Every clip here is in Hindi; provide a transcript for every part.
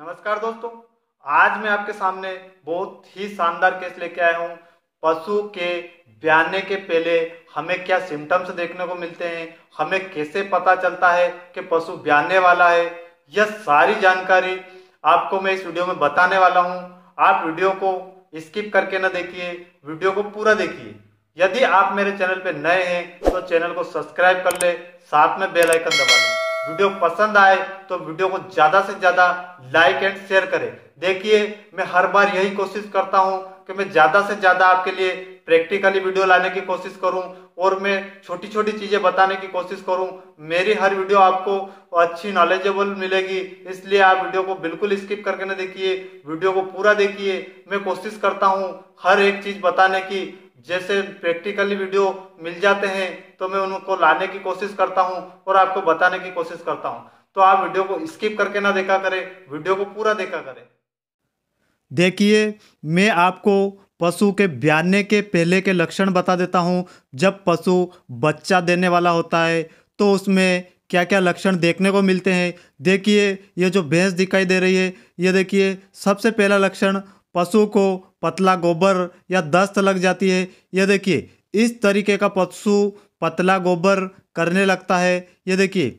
नमस्कार दोस्तों आज मैं आपके सामने बहुत ही शानदार केस लेके आया हूँ पशु के ब्याने के पहले हमें क्या सिम्टम्स देखने को मिलते हैं हमें कैसे पता चलता है कि पशु ब्याने वाला है यह सारी जानकारी आपको मैं इस वीडियो में बताने वाला हूँ आप वीडियो को स्किप करके ना देखिए वीडियो को पूरा देखिए यदि आप मेरे चैनल पर नए हैं तो चैनल को सब्सक्राइब कर ले साथ में बेल आइकन दबा लें वीडियो पसंद आए तो वीडियो को ज्यादा से ज्यादा लाइक एंड शेयर करें देखिए मैं हर बार यही कोशिश करता हूं कि मैं ज्यादा से ज्यादा आपके लिए प्रैक्टिकली वीडियो लाने की कोशिश करूं और मैं छोटी छोटी चीजें बताने की कोशिश करूं मेरी हर वीडियो आपको अच्छी नॉलेजेबल मिलेगी इसलिए आप वीडियो को बिल्कुल स्किप करके ना देखिए वीडियो को पूरा देखिए मैं कोशिश करता हूं हर एक चीज बताने की जैसे प्रैक्टिकली वीडियो मिल जाते हैं तो मैं उनको लाने की कोशिश करता हूँ और आपको बताने की कोशिश करता हूँ तो आप वीडियो को स्किप करके ना देखा करें वीडियो को पूरा देखा करें देखिए मैं आपको पशु के ब्याने के पहले के लक्षण बता देता हूँ जब पशु बच्चा देने वाला होता है तो उसमें क्या क्या लक्षण देखने को मिलते हैं देखिए ये जो भैंस दिखाई दे रही है ये देखिए सबसे पहला लक्षण पशु को पतला गोबर या दस्त लग जाती है यह देखिए इस तरीके का पशु पतला गोबर करने लगता है ये देखिए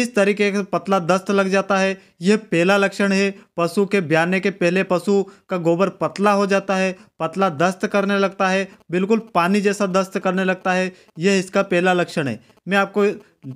इस तरीके का पतला दस्त लग जाता है यह पहला लक्षण है पशु के ब्याने के पहले पशु का गोबर पतला हो जाता है पतला दस्त करने लगता है बिल्कुल पानी जैसा दस्त करने लगता है यह इसका पहला लक्षण है मैं आपको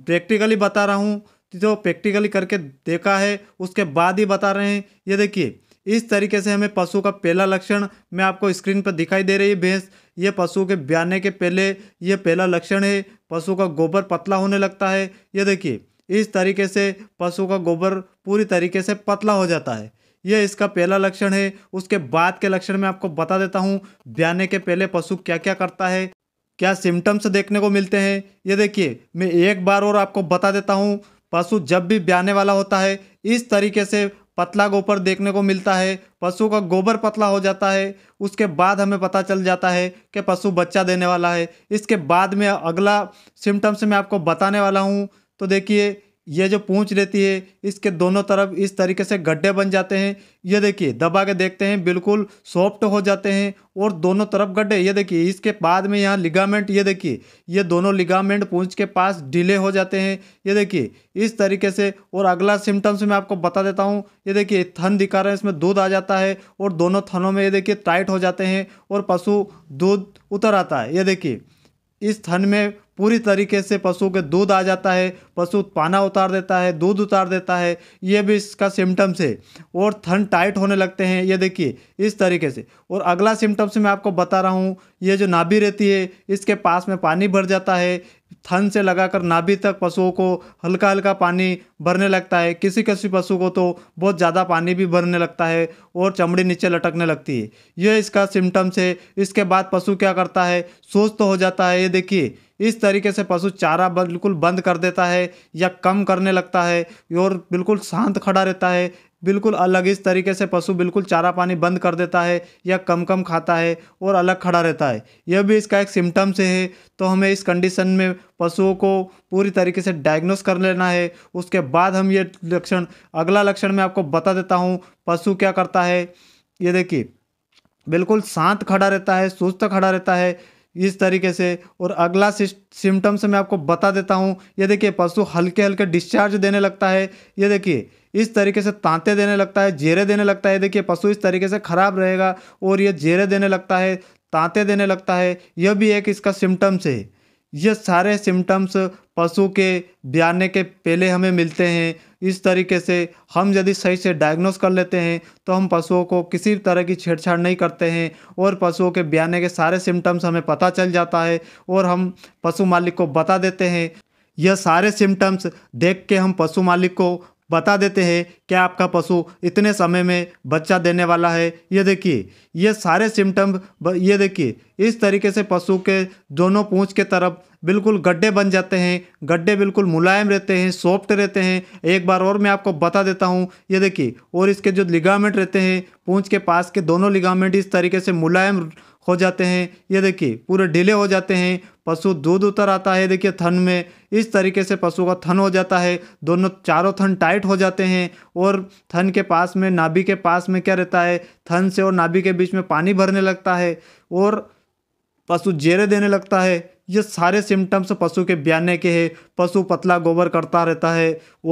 प्रैक्टिकली बता रहा हूँ जो प्रैक्टिकली करके देखा है उसके बाद ही बता रहे हैं ये देखिए इस तरीके से हमें पशु का पहला लक्षण मैं आपको स्क्रीन पर दिखाई दे रही है भैंस ये पशु के ब्याने के पहले ये पहला लक्षण है पशु का गोबर पतला होने लगता है ये देखिए इस तरीके से पशु का गोबर पूरी तरीके से पतला हो जाता है यह इसका पहला लक्षण है उसके बाद के लक्षण में आपको बता देता हूँ ब्याने के पहले पशु क्या क्या करता है क्या सिम्टम्स देखने को मिलते हैं ये देखिए मैं एक बार और आपको बता देता हूँ पशु जब भी ब्याने वाला होता है इस तरीके से पतला गोबर देखने को मिलता है पशु का गोबर पतला हो जाता है उसके बाद हमें पता चल जाता है कि पशु बच्चा देने वाला है इसके बाद में अगला सिम्टम्स मैं आपको बताने वाला हूँ तो देखिए ये जो पूंछ रहती है इसके दोनों तरफ इस तरीके से गड्ढे बन जाते हैं ये देखिए दबा के देखते हैं बिल्कुल सॉफ्ट हो जाते हैं और दोनों तरफ गड्ढे ये देखिए इसके बाद में यहाँ लिगामेंट ये देखिए ये दोनों लिगामेंट पूंछ के पास ढीले हो जाते हैं ये देखिए इस तरीके से और अगला सिम्टम्स मैं आपको बता देता हूँ ये देखिए थन दिखा रहे हैं इसमें दूध आ जाता है और दोनों थनों में ये देखिए टाइट हो जाते हैं और पशु दूध उतर आता है ये देखिए इस थन में पूरी तरीके से पशु के दूध आ जाता है पशु पाना उतार देता है दूध उतार देता है ये भी इसका सिम्टम्स है और थन टाइट होने लगते हैं ये देखिए इस तरीके से और अगला सिम्टम्स मैं आपको बता रहा हूँ ये जो नाभि रहती है इसके पास में पानी भर जाता है थन से लगाकर नाभि तक पशुओं को हल्का हल्का पानी भरने लगता है किसी किसी पशु को तो बहुत ज़्यादा पानी भी भरने लगता है और चमड़ी नीचे लटकने लगती है यह इसका सिम्टम्स है इसके बाद पशु क्या करता है सोच तो हो जाता है ये देखिए इस तरीके से पशु चारा बिल्कुल बंद कर देता है या कम करने लगता है और बिल्कुल शांत खड़ा रहता है बिल्कुल अलग इस तरीके से पशु बिल्कुल चारा पानी बंद कर देता है या कम कम खाता है और अलग खड़ा रहता है यह भी इसका एक सिम्टम से है तो हमें इस कंडीशन में पशुओं को पूरी तरीके से डायग्नोस कर लेना है उसके बाद हम ये लक्षण अगला लक्षण मैं आपको बता देता हूँ पशु क्या करता है ये देखिए बिल्कुल शांत खड़ा रहता है सुस्त खड़ा रहता है इस तरीके से और अगला सिम्टम्स मैं आपको बता देता हूँ ये देखिए पशु हल्के हल्के डिस्चार्ज देने लगता है ये देखिए इस तरीके से तांते देने लगता है जेरे देने लगता है देखिए पशु इस तरीके से ख़राब रहेगा और ये जेरे देने लगता है तांते देने लगता है यह भी एक इसका सिम्टम्स है ये सारे सिम्टम्स पशु के ब्याने के पहले हमें मिलते हैं इस तरीके से हम यदि सही से डायग्नोस कर लेते हैं तो हम पशुओं को किसी तरह की छेड़छाड़ नहीं करते हैं और पशुओं के ब्याने के सारे सिम्टम्स हमें पता चल जाता है और हम पशु मालिक को बता देते हैं यह सारे सिम्टम्स देख के हम पशु मालिक को बता देते हैं कि आपका पशु इतने समय में बच्चा देने वाला है ये देखिए ये सारे सिम्टम ये देखिए इस तरीके से पशु के दोनों पूँछ के तरफ बिल्कुल गड्ढे बन जाते हैं गड्ढे बिल्कुल मुलायम रहते हैं सॉफ्ट रहते हैं एक बार और मैं आपको बता देता हूँ ये देखिए और इसके जो लिगामेंट रहते हैं पूंछ के पास के दोनों लिगामेंट इस तरीके से मुलायम हो जाते हैं ये देखिए पूरे ढीले हो जाते हैं पशु दूध उतर आता है देखिए थन में इस तरीके से पशु का थन हो जाता है दोनों चारों थन टाइट हो जाते हैं और थन के पास में नाभि के पास में क्या रहता है थन से और नाभि के बीच में पानी भरने लगता है और पशु जेरे देने लगता है ये सारे सिम्टम्स पशु के ब्याने के हैं पशु पतला गोबर करता रहता है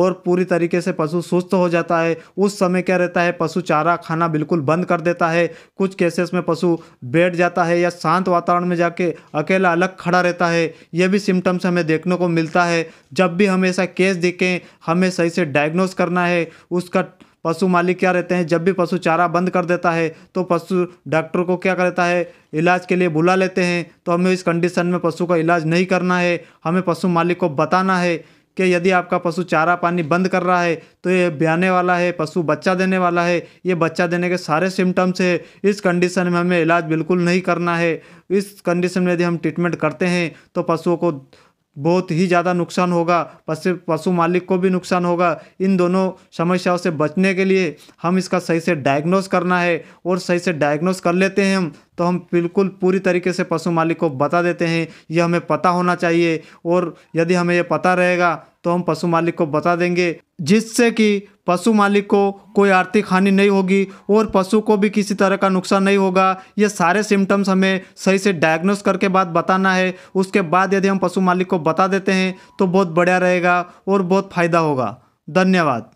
और पूरी तरीके से पशु सुस्त हो जाता है उस समय क्या रहता है पशु चारा खाना बिल्कुल बंद कर देता है कुछ केसेस में पशु बैठ जाता है या शांत वातावरण में जाके अकेला अलग खड़ा रहता है यह भी सिम्टम्स हमें देखने को मिलता है जब भी हम ऐसा केस दिखें हमें सही से डायग्नोस करना है उसका पशु मालिक क्या रहते हैं जब भी पशु चारा बंद कर देता है तो पशु डॉक्टर को क्या करता है इलाज के लिए बुला लेते हैं तो हमें इस कंडीशन में पशु का इलाज नहीं करना है हमें पशु मालिक को बताना है कि यदि आपका पशु चारा पानी बंद कर रहा है तो ये ब्याने वाला है पशु बच्चा देने वाला है ये बच्चा देने के सारे सिम्टम्स है इस कंडीशन में हमें इलाज बिल्कुल नहीं करना है इस कंडीशन में यदि हम ट्रीटमेंट करते हैं तो पशुओं को बहुत ही ज़्यादा नुकसान होगा पशु पशु मालिक को भी नुकसान होगा इन दोनों समस्याओं से बचने के लिए हम इसका सही से डायग्नोस करना है और सही से डायग्नोस कर लेते हैं हम तो हम बिल्कुल पूरी तरीके से पशु मालिक को बता देते हैं यह हमें पता होना चाहिए और यदि हमें यह पता रहेगा तो हम पशु मालिक को बता देंगे जिससे कि पशु मालिक को कोई आर्थिक हानि नहीं होगी और पशु को भी किसी तरह का नुकसान नहीं होगा ये सारे सिम्टम्स हमें सही से डायग्नोस करके बाद बताना है उसके बाद यदि हम पशु मालिक को बता देते हैं तो बहुत बढ़िया रहेगा और बहुत फ़ायदा होगा धन्यवाद